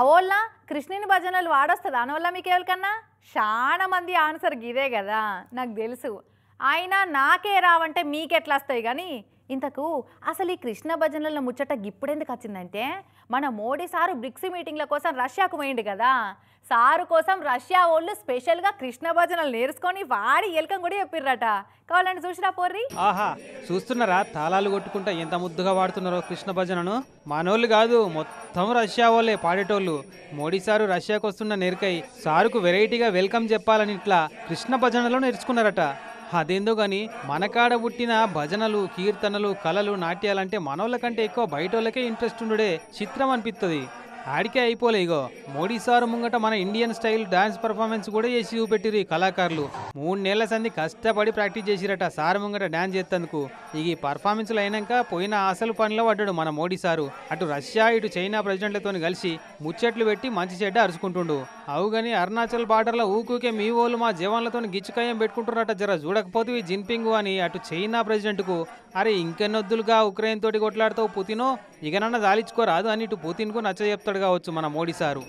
అవోళ్ళ కృష్ణుని భజనలు వాడొస్తుంది అనవల్ల మీకు ఎవరికన్నా చాలా మంది ఆన్సర్ ఇదే కదా నాకు తెలుసు అయినా నాకే రావంటే మీకెట్లా వస్తాయి కానీ ఇంతకు అసలు ఈ కృష్ణ భజనల ముచ్చట ఇప్పుడెందుకు వచ్చిందంటే మన మోడీ సారు బ్రిక్స్ మీటింగ్ల కోసం రష్యాకు పోయిండు కదా సారు కోసం రష్యా వాళ్ళు స్పెషల్గా కృష్ణ భజనలు నేర్చుకొని వాడి ఎలకం కూడా చెప్పిర్రట కావాలండి చూసినా పోర్రి ఆహా చూస్తున్నారా తాళాలు కొట్టుకుంటా ఎంత ముద్దుగా వాడుతున్నారో కృష్ణ భజనను మనోళ్ళు కాదు మొత్తం రష్యా వాళ్ళే పాడేటోళ్ళు మోడీ సారు రష్యాకు వస్తున్న నేర్కై సారుకు వెరైటీగా వెల్కమ్ చెప్పాలని ఇట్లా కృష్ణ భజనలో నేర్చుకున్నారట అదేందో కానీ మనకాడ పుట్టిన భజనలు కీర్తనలు కళలు నాట్యాలంటే మనోళ్ళ కంటే ఎక్కువ బయటోళ్ళకే ఇంట్రెస్ట్ ఉండడే చిత్రం అనిపిస్తుంది ఆడికే అయిపోలే ఇగో మోడీ సార్ ముంగట మన ఇండియన్ స్టైల్ డాన్స్ పర్ఫార్మెన్స్ కూడా చేసి చూపెట్టిరు ఈ కళాకారులు మూడు నెలల సంది కష్టపడి ప్రాక్టీస్ చేసిరట సార్ ముంగట డాన్స్ చేస్తేందుకు ఇక ఈ పర్ఫార్మెన్స్లు అయినాక పోయిన అసలు పనిలో పడ్డాడు మన మోడీ సారు అటు రష్యా ఇటు చైనా ప్రెసిడెంట్లతో కలిసి ముచ్చట్లు పెట్టి మంచి చెడ్డ అరుచుకుంటుండు అవుగని అరుణాచల్ బార్డర్లో ఊకూకే మీ ఓళ్ళు మా జవాన్లతో గిచ్చుకాయం పెట్టుకుంటున్నట జర చూడకపోతే జిన్పింగ్ అని అటు చైనా ప్రెసిడెంట్కు అరే ఇంకెన్నొద్దులుగా ఉక్రెయిన్ తోటి కొట్లాడుతూ పుతినో ఇకనన్నా దాలించుకోరాదు అని ఇటు పుతిన్కు నచ్చ చెప్తాడు కావచ్చు మన మోడీ సారు